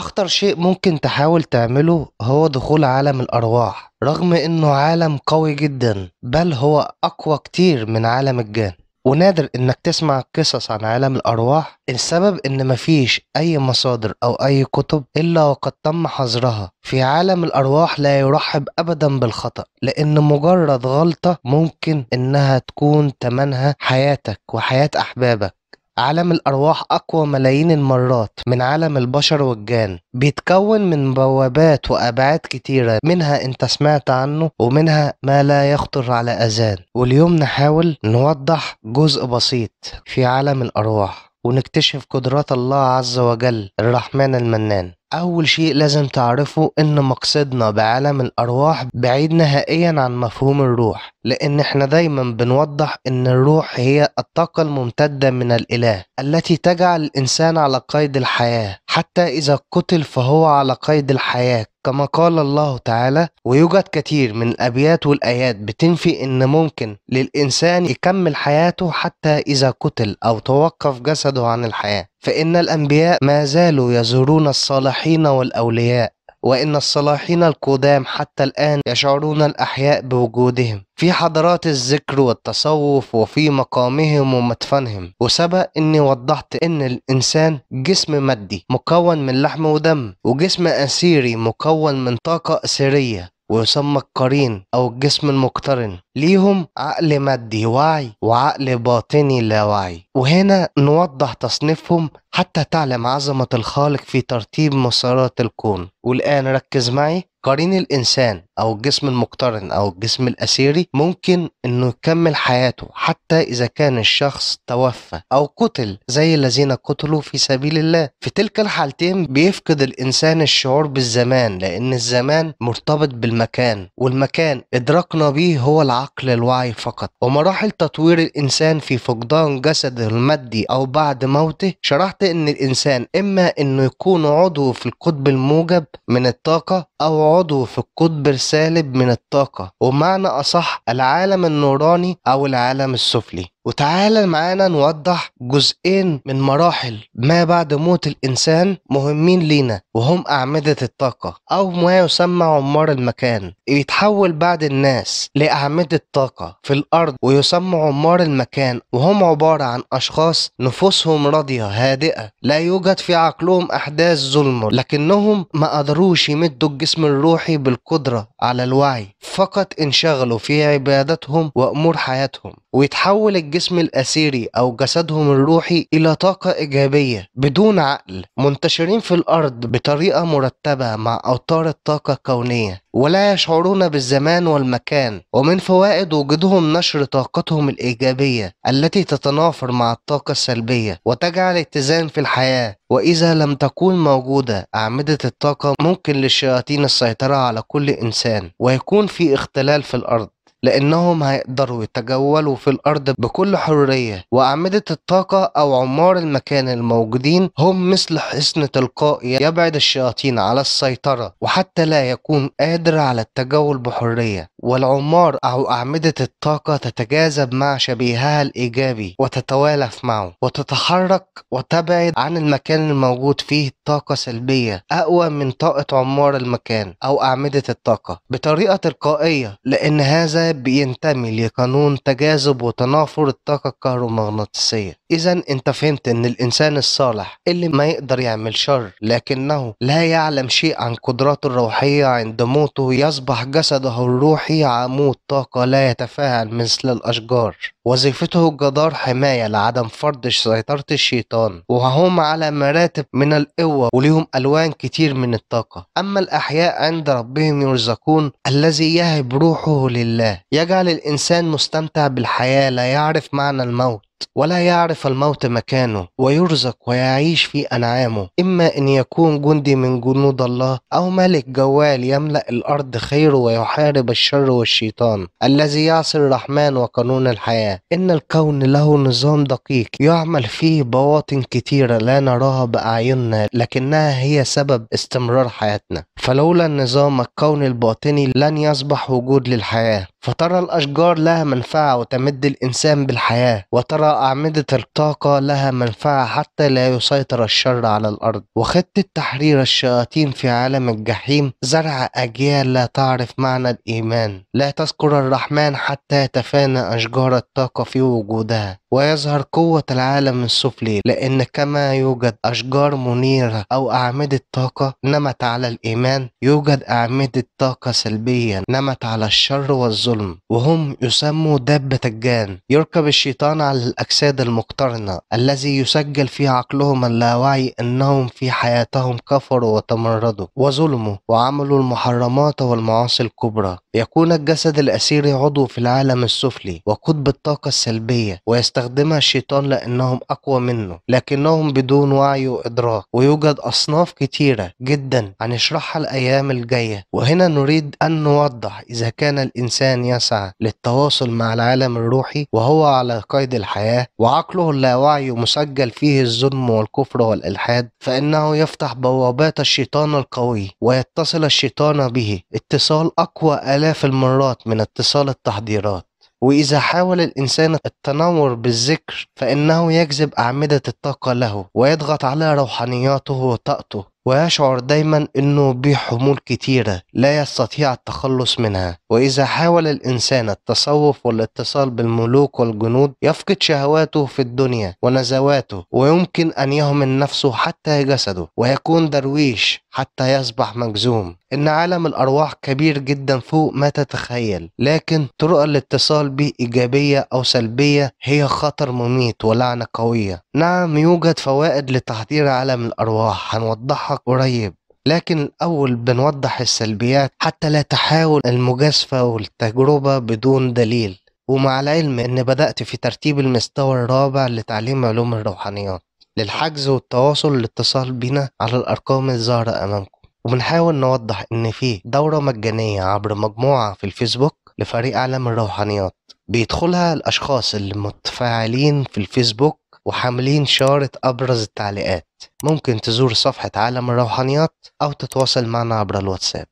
اخطر شيء ممكن تحاول تعمله هو دخول عالم الارواح رغم انه عالم قوي جدا بل هو اقوى كتير من عالم الجان ونادر انك تسمع قصص عن عالم الارواح السبب ان مفيش اي مصادر او اي كتب الا وقد تم حظرها في عالم الارواح لا يرحب ابدا بالخطا لان مجرد غلطه ممكن انها تكون تمنها حياتك وحياه احبابك عالم الأرواح أقوى ملايين المرات من عالم البشر والجان بيتكون من بوابات وأبعاد كتيرة منها أنت سمعت عنه ومنها ما لا يخطر على أذان واليوم نحاول نوضح جزء بسيط في عالم الأرواح ونكتشف قدرات الله عز وجل الرحمن المنان أول شيء لازم تعرفه إن مقصدنا بعالم الأرواح بعيد نهائيا عن مفهوم الروح لأن إحنا دايما بنوضح إن الروح هي الطاقة الممتدة من الإله التي تجعل الإنسان على قيد الحياة حتى إذا قتل فهو على قيد الحياة كما قال الله تعالى ويوجد كثير من الأبيات والآيات بتنفي إن ممكن للإنسان يكمل حياته حتى إذا قتل أو توقف جسده عن الحياة فإن الأنبياء ما زالوا يزورون الصالحين والأولياء وإن الصلاحين القدام حتى الآن يشعرون الأحياء بوجودهم في حضرات الذكر والتصوف وفي مقامهم ومدفنهم وسبق أني وضحت أن الإنسان جسم مادي مكون من لحم ودم وجسم أسيري مكون من طاقة أسيرية ويسمى القرين أو الجسم المقترن ليهم عقل مادي واعي وعقل باطني لا واعي وهنا نوضح تصنيفهم حتى تعلم عظمة الخالق في ترتيب مسارات الكون والآن ركز معي قرين الإنسان أو الجسم المقترن أو الجسم الأسيري ممكن إنه يكمل حياته حتى إذا كان الشخص توفى أو قتل زي الذين قتلوا في سبيل الله في تلك الحالتين بيفقد الإنسان الشعور بالزمان لأن الزمان مرتبط بالمكان والمكان إدراكنا به هو العقل الوعي فقط ومراحل تطوير الإنسان في فقدان جسده المادي أو بعد موته شرحت إن الإنسان إما إنه يكون عضو في القطب الموجب من الطاقة أو عضو في القطب السالب من الطاقة ومعنى أصح العالم النوراني أو العالم السفلي وتعالى معانا نوضح جزئين من مراحل ما بعد موت الإنسان مهمين لينا وهم أعمدة الطاقة أو ما يسمى عمار المكان بيتحول بعد الناس لأعمدة طاقة في الأرض ويسمى عمار المكان وهم عبارة عن أشخاص نفوسهم راضية هادئة لا يوجد في عقلهم أحداث ظلم لكنهم ما قدروش يمدوا الجسم الروحي بالقدرة على الوعي فقط انشغلوا في عبادتهم وأمور حياتهم ويتحول الجسم الجسم الأثيري أو جسدهم الروحي إلى طاقة إيجابية بدون عقل منتشرين في الأرض بطريقة مرتبة مع أوتار الطاقة الكونية ولا يشعرون بالزمان والمكان ومن فوائد وجودهم نشر طاقتهم الإيجابية التي تتنافر مع الطاقة السلبية وتجعل اتزان في الحياة وإذا لم تكون موجودة أعمدة الطاقة ممكن للشياطين السيطرة على كل إنسان ويكون في اختلال في الأرض لأنهم هيقدروا يتجولوا في الأرض بكل حرية وأعمدة الطاقة أو عمار المكان الموجودين هم مثل حصن تلقائي يبعد الشياطين على السيطرة وحتى لا يكون قادر على التجول بحرية والعمار أو أعمدة الطاقة تتجاذب مع شبيهها الإيجابي وتتوالف معه وتتحرك وتبعد عن المكان الموجود فيه طاقة سلبية أقوى من طاقة عمار المكان أو أعمدة الطاقة بطريقة تلقائية لأن هذا بينتمي لقانون تجاذب وتنافر الطاقة الكهرومغناطيسية إذا أنت فهمت أن الإنسان الصالح اللي ما يقدر يعمل شر لكنه لا يعلم شيء عن قدراته الروحية عند موته يصبح جسده الروحي عمود طاقة لا يتفاعل مثل الأشجار وظيفته الجدار حماية لعدم فرض سيطرة الشيطان وهم على مراتب من القوة وليهم ألوان كتير من الطاقة أما الأحياء عند ربهم يرزقون الذي يهب روحه لله يجعل الإنسان مستمتع بالحياة لا يعرف معنى الموت ولا يعرف الموت مكانه ويرزق ويعيش في أنعامه إما أن يكون جندي من جنود الله أو ملك جوال يملأ الأرض خير ويحارب الشر والشيطان الذي يعصي الرحمن وقانون الحياة إن الكون له نظام دقيق يعمل فيه بواطن كتيرة لا نراها بأعيننا لكنها هي سبب استمرار حياتنا فلولا النظام الكوني الباطني لن يصبح وجود للحياة فترى الأشجار لها منفعة وتمد الإنسان بالحياة وترى أعمدة الطاقة لها منفعة حتى لا يسيطر الشر على الأرض وخطة تحرير الشياطين في عالم الجحيم زرع أجيال لا تعرف معنى الإيمان لا تذكر الرحمن حتى تفانى أشجار الطاقة في وجودها ويظهر قوة العالم السفلي لأن كما يوجد أشجار منيرة أو أعمدة طاقة نمت على الإيمان يوجد أعمدة طاقة سلبية نمت على الشر والظلم الظلم وهم يسموا دابة الجان يركب الشيطان على الأجساد المقترنة الذي يسجل في عقلهم اللاوعي أنهم في حياتهم كفروا وتمردوا وظلموا وعملوا المحرمات والمعاصي الكبرى يكون الجسد الأسير عضو في العالم السفلي وقطب الطاقة السلبية ويستخدمها الشيطان لأنهم أقوى منه لكنهم بدون وعي وإدراك ويوجد أصناف كتيرة جدا هنشرحها الأيام الجاية وهنا نريد أن نوضح إذا كان الإنسان من يسعى للتواصل مع العالم الروحي وهو على قيد الحياة وعقله اللاواعي مسجل فيه الظلم والكفر والإلحاد فإنه يفتح بوابات الشيطان القوي ويتصل الشيطان به اتصال أقوى آلاف المرات من اتصال التحضيرات وإذا حاول الإنسان التنور بالذكر فإنه يجذب أعمدة الطاقة له ويضغط على روحانياته وطاقته ويشعر دايما انه بحمول كتيرة لا يستطيع التخلص منها واذا حاول الانسان التصوف والاتصال بالملوك والجنود يفقد شهواته في الدنيا ونزواته ويمكن ان يهمل نفسه حتى جسده ويكون درويش حتى يصبح مجزوم إن عالم الأرواح كبير جدا فوق ما تتخيل لكن طرق الاتصال به إيجابية أو سلبية هي خطر مميت ولعنة قوية نعم يوجد فوائد لتحضير عالم الأرواح هنوضحها قريب لكن الأول بنوضح السلبيات حتى لا تحاول المجازفة والتجربة بدون دليل ومع العلم إن بدأت في ترتيب المستوى الرابع لتعليم علوم الروحانيات للحجز والتواصل الاتصال بنا على الأرقام الظاهرة أمامكم وبنحاول نوضح إن في دورة مجانية عبر مجموعة في الفيسبوك لفريق عالم الروحانيات بيدخلها الأشخاص اللي متفاعلين في الفيسبوك وحاملين شارة أبرز التعليقات ممكن تزور صفحة عالم الروحانيات أو تتواصل معنا عبر الواتساب